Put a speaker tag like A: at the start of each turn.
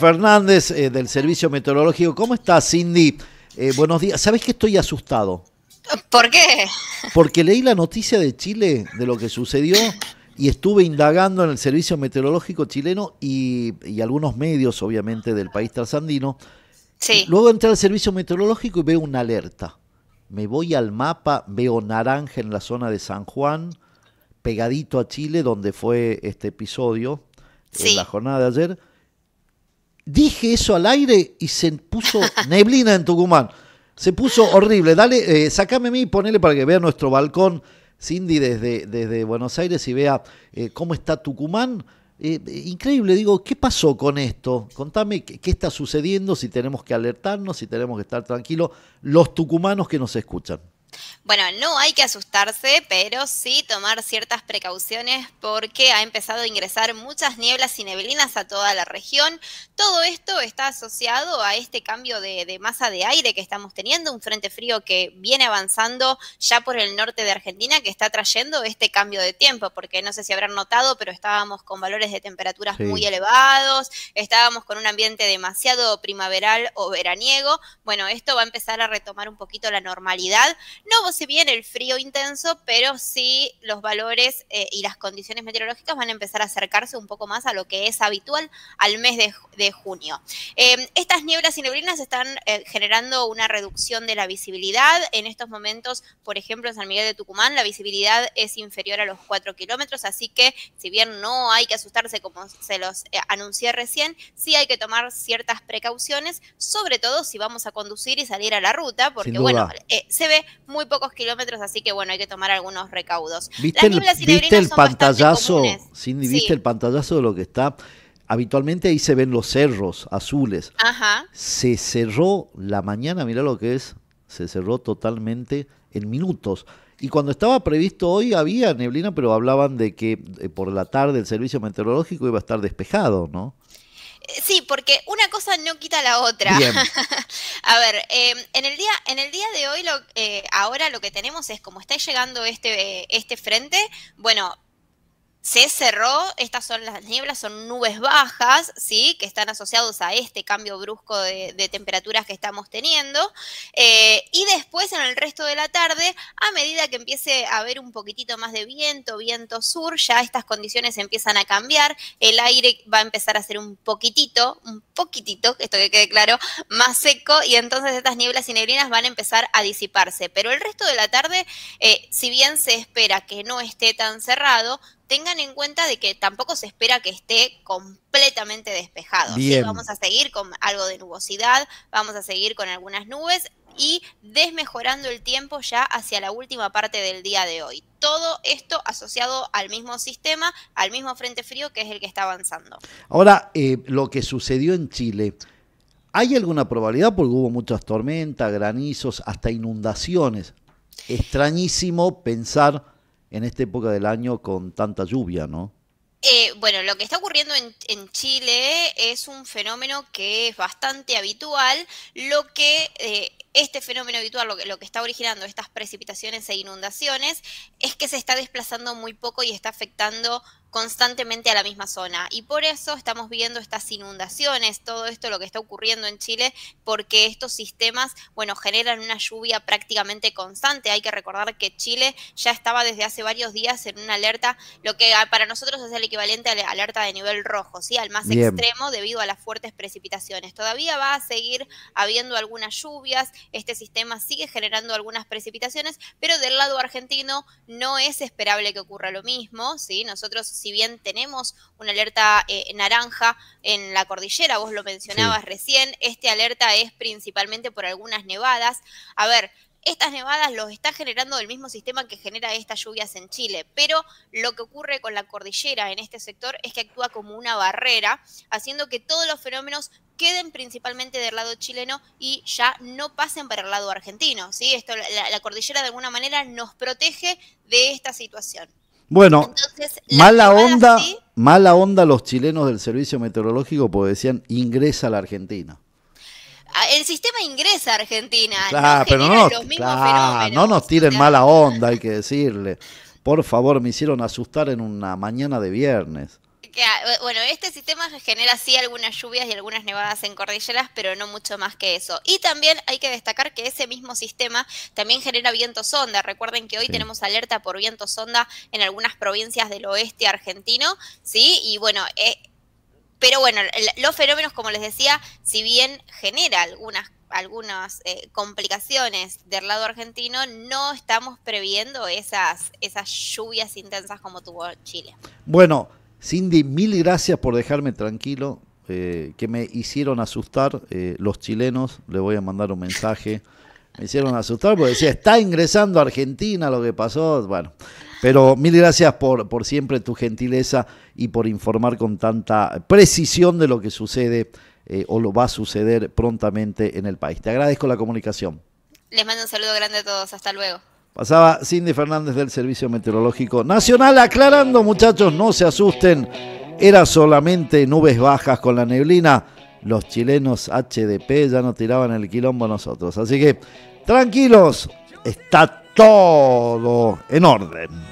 A: Fernández eh, del Servicio Meteorológico. ¿Cómo estás, Cindy? Eh, buenos días. ¿Sabes que estoy asustado? ¿Por qué? Porque leí la noticia de Chile, de lo que sucedió, y estuve indagando en el Servicio Meteorológico chileno y, algunos medios, obviamente, del país trasandino. Sí. Luego entré al Servicio Meteorológico y veo una alerta. Me voy al mapa, veo naranja en la zona de San Juan, pegadito a Chile, donde fue este episodio, en la jornada de ayer Dije eso al aire y se puso neblina en Tucumán. Se puso horrible. Dale, eh, sacame a mí y ponele para que vea nuestro balcón, Cindy, desde, desde Buenos Aires y vea eh, cómo está Tucumán. Eh, increíble, digo, ¿qué pasó con esto? Contame qué, está sucediendo, si tenemos que alertarnos, si tenemos que estar tranquilos, los tucumanos que nos escuchan.
B: Bueno, no hay que asustarse, pero sí tomar ciertas precauciones porque ha empezado a ingresar muchas nieblas y neblinas a toda la región. Todo esto está asociado a este cambio de, masa de aire que estamos teniendo, un frente frío que viene avanzando ya por el norte de Argentina que está trayendo este cambio de tiempo, porque no sé si habrán notado, pero estábamos con valores de temperaturas muy elevados, estábamos con un ambiente demasiado primaveral o veraniego. Bueno, esto va a empezar a retomar un poquito la normalidad. No si bien el frío intenso, pero sí los valores eh, y las condiciones meteorológicas van a empezar a acercarse un poco más a lo que es habitual al mes de, junio. Em, estas nieblas y neblinas están eh, generando una reducción de la visibilidad. En estos momentos, por ejemplo, en San Miguel de Tucumán, la visibilidad es inferior a los 4 kilómetros, así que si bien no hay que asustarse como se los eh, anuncié recién, sí hay que tomar ciertas precauciones, sobre todo si vamos a conducir y salir a la ruta, porque bueno, se ve muy poco kilómetros, así que bueno, hay que tomar algunos recaudos. ¿Viste el,
A: pantallazo? ¿viste el pantallazo de lo que está? Habitualmente ahí se ven los cerros azules. Se cerró la mañana, Mira lo que es, se cerró totalmente en minutos. Y cuando estaba previsto hoy había neblina, pero hablaban de que eh, por la tarde el servicio meteorológico iba a estar despejado, ¿no? Sí,
B: porque una cosa no quita la otra. a ver, em, en, el día, en el día de hoy, lo, eh, ahora lo que tenemos es como está llegando este, eh, este frente, bueno, se cerró, estas son las nieblas, son nubes bajas, ¿sí? que están asociados a este cambio brusco de, temperaturas que estamos teniendo. Eh, y después en el resto de la tarde, a medida que empiece a haber un poquitito más de viento, viento sur, ya estas condiciones empiezan a cambiar, el aire va a empezar a ser un poquitito, un poquitito, esto que quede claro, más seco y entonces estas nieblas y neblinas van a empezar a disiparse. Pero el resto de la tarde, eh, si bien se espera que no esté tan cerrado, tengan en cuenta de que tampoco se espera que esté completamente despejado. Vamos a seguir con algo de nubosidad, vamos a seguir con algunas nubes y desmejorando el tiempo ya hacia la última parte del día de hoy. Todo esto asociado al mismo sistema, al mismo frente frío que es el que está avanzando.
A: Ahora, eh, lo que sucedió en Chile, ¿hay alguna probabilidad? Porque hubo muchas tormentas, granizos, hasta inundaciones. Extrañísimo pensar en esta época del año con tanta lluvia, ¿no?
B: Eh, bueno, lo que está ocurriendo en, Chile es un fenómeno que es bastante habitual, lo que eh, este fenómeno habitual, que, lo que, está originando estas precipitaciones e inundaciones, es que se está desplazando muy poco y está afectando constantemente a la misma zona. Y por eso estamos viendo estas inundaciones, todo esto lo que está ocurriendo en Chile, porque estos sistemas, bueno, generan una lluvia prácticamente constante. Hay que recordar que Chile ya estaba desde hace varios días en una alerta, lo que para nosotros es el equivalente a la alerta de nivel rojo, ¿sí? Al más extremo debido a las fuertes precipitaciones. Todavía va a seguir habiendo algunas lluvias, este sistema sigue generando algunas precipitaciones, pero del lado argentino no es esperable que ocurra lo mismo, ¿sí? Nosotros si bien tenemos una alerta eh, naranja en la cordillera, vos lo mencionabas recién, esta alerta es principalmente por algunas nevadas. A ver, estas nevadas los está generando el mismo sistema que genera estas lluvias en Chile, pero lo que ocurre con la cordillera en este sector es que actúa como una barrera, haciendo que todos los fenómenos queden principalmente del lado chileno y ya no pasen para el lado argentino. ¿sí? Esto, la cordillera de alguna manera nos protege de esta situación.
A: Bueno, mala onda, mala onda los chilenos del servicio meteorológico porque decían ingresa a la Argentina.
B: Ah, el sistema ingresa a Argentina, claro, no pero no,
A: no nos tiren mala onda, hay que decirle. Por favor, me hicieron asustar en una mañana de viernes.
B: Ah, eh, bueno, este sistema genera sí algunas lluvias y algunas nevadas en cordilleras, pero no mucho más que eso. Y también hay que destacar que ese mismo sistema también genera vientos sonda. Recuerden que hoy tenemos alerta por vientos sonda en algunas provincias del oeste argentino, ¿sí? Y bueno, eh, pero bueno, los fenómenos, como les decía, si bien genera algunas algunas eh, complicaciones del lado argentino, no estamos previendo esas, esas lluvias intensas como tuvo
A: Chile. Bueno, Cindy, mil gracias por dejarme tranquilo, eh, que me hicieron asustar eh, los chilenos, le voy a mandar un mensaje. Me hicieron asustar porque decía, está ingresando a Argentina lo que pasó. Bueno, pero mil gracias por, siempre tu gentileza y por informar con tanta precisión de lo que sucede eh, o lo va a suceder prontamente en el país. Te agradezco la comunicación.
B: Les mando un saludo grande a todos. Hasta luego.
A: Pasaba Cindy Fernández del Servicio Meteorológico Nacional aclarando, muchachos, no se asusten. Era solamente nubes bajas con la neblina. Los chilenos HDP ya no tiraban el quilombo nosotros. Así que, tranquilos, está todo en orden.